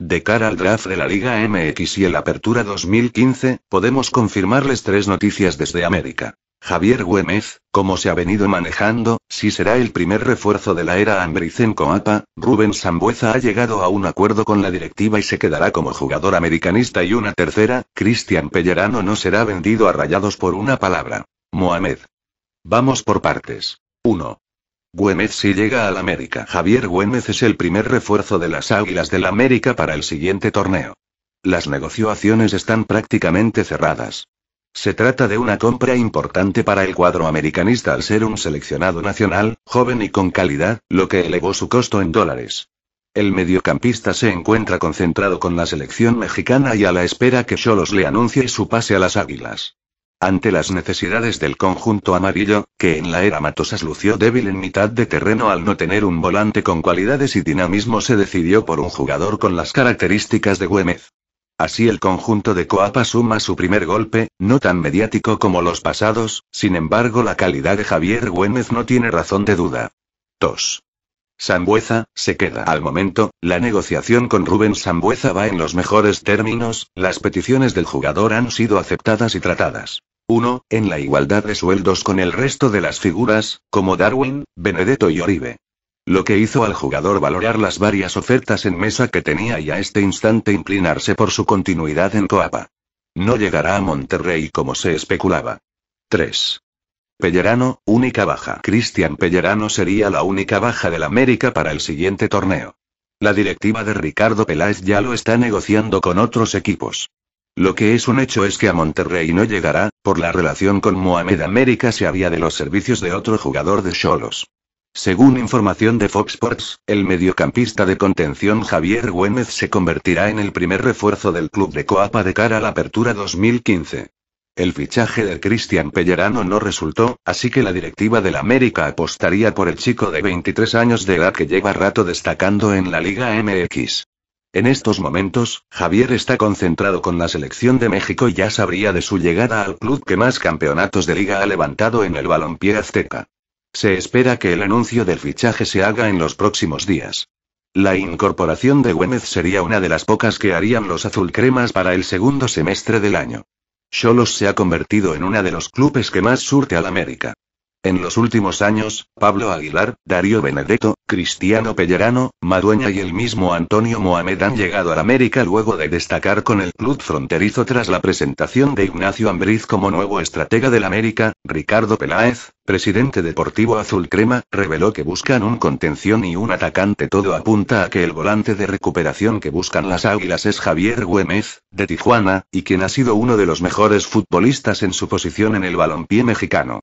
De cara al draft de la Liga MX y el Apertura 2015, podemos confirmarles tres noticias desde América. Javier Güémez, como se ha venido manejando, si será el primer refuerzo de la era en Coapa, Rubén Sambueza ha llegado a un acuerdo con la directiva y se quedará como jugador americanista y una tercera, Cristian Pellerano no será vendido a rayados por una palabra. Mohamed. Vamos por partes. 1. Güemes si llega al América. Javier Güemes es el primer refuerzo de las Águilas del América para el siguiente torneo. Las negociaciones están prácticamente cerradas. Se trata de una compra importante para el cuadro americanista al ser un seleccionado nacional, joven y con calidad, lo que elevó su costo en dólares. El mediocampista se encuentra concentrado con la selección mexicana y a la espera que Cholos le anuncie su pase a las Águilas. Ante las necesidades del conjunto amarillo, que en la era Matosas lució débil en mitad de terreno al no tener un volante con cualidades y dinamismo, se decidió por un jugador con las características de Güemes. Así el conjunto de Coapa suma su primer golpe, no tan mediático como los pasados, sin embargo la calidad de Javier Güemes no tiene razón de duda. 2. Sambueza, se queda al momento, la negociación con Rubén Sambueza va en los mejores términos, las peticiones del jugador han sido aceptadas y tratadas. 1. En la igualdad de sueldos con el resto de las figuras, como Darwin, Benedetto y Oribe. Lo que hizo al jugador valorar las varias ofertas en mesa que tenía y a este instante inclinarse por su continuidad en Coapa. No llegará a Monterrey como se especulaba. 3. Pellerano, única baja. Cristian Pellerano sería la única baja del América para el siguiente torneo. La directiva de Ricardo Peláez ya lo está negociando con otros equipos. Lo que es un hecho es que a Monterrey no llegará, por la relación con Mohamed América se había de los servicios de otro jugador de Cholos. Según información de Fox Sports, el mediocampista de contención Javier Güemes se convertirá en el primer refuerzo del club de Coapa de cara a la apertura 2015. El fichaje de Cristian Pellerano no resultó, así que la directiva del América apostaría por el chico de 23 años de edad que lleva rato destacando en la Liga MX. En estos momentos, Javier está concentrado con la selección de México y ya sabría de su llegada al club que más campeonatos de liga ha levantado en el balompié azteca. Se espera que el anuncio del fichaje se haga en los próximos días. La incorporación de Güemes sería una de las pocas que harían los azulcremas para el segundo semestre del año. Cholos se ha convertido en uno de los clubes que más surte al América. En los últimos años, Pablo Aguilar, Darío Benedetto, Cristiano Pellerano, Madueña y el mismo Antonio Mohamed han llegado a América luego de destacar con el club fronterizo tras la presentación de Ignacio Ambriz como nuevo estratega del América, Ricardo Peláez, presidente deportivo Azul Crema, reveló que buscan un contención y un atacante. Todo apunta a que el volante de recuperación que buscan las Águilas es Javier Güemes, de Tijuana, y quien ha sido uno de los mejores futbolistas en su posición en el balompié mexicano.